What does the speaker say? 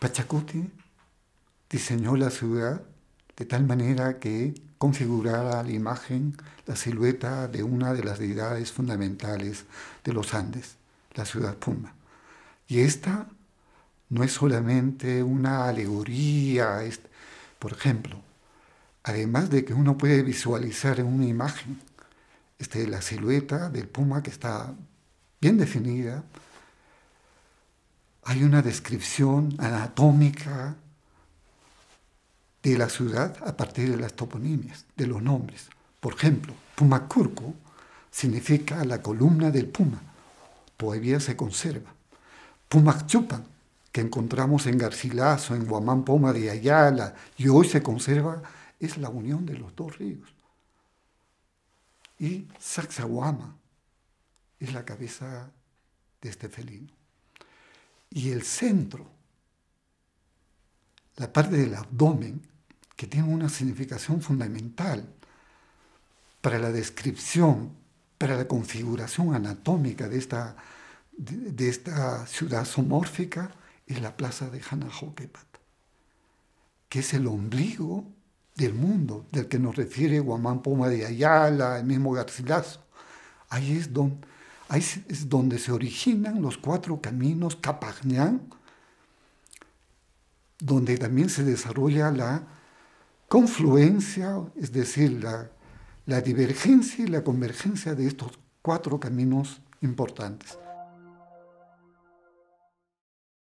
Pachacuti diseñó la ciudad de tal manera que configurara la imagen, la silueta de una de las deidades fundamentales de los Andes, la ciudad Puma. Y esta no es solamente una alegoría, por ejemplo, además de que uno puede visualizar en una imagen este, la silueta del Puma que está bien definida, hay una descripción anatómica de la ciudad a partir de las toponimias, de los nombres. Por ejemplo, Pumacurco significa la columna del Puma, todavía se conserva. Pumachupan, que encontramos en Garcilaso, en Guamán Poma de Ayala, y hoy se conserva, es la unión de los dos ríos. Y Saxahuama es la cabeza de este felino y el centro, la parte del abdomen, que tiene una significación fundamental para la descripción, para la configuración anatómica de esta, de, esta ciudad somórfica, es la plaza de Hanahokepat, que es el ombligo del mundo, del que nos refiere Guamán Poma de Ayala, el mismo Garcilaso. Ahí es donde Ahí es donde se originan los cuatro caminos Ñan, donde también se desarrolla la confluencia, es decir, la divergencia y la convergencia de estos cuatro caminos importantes.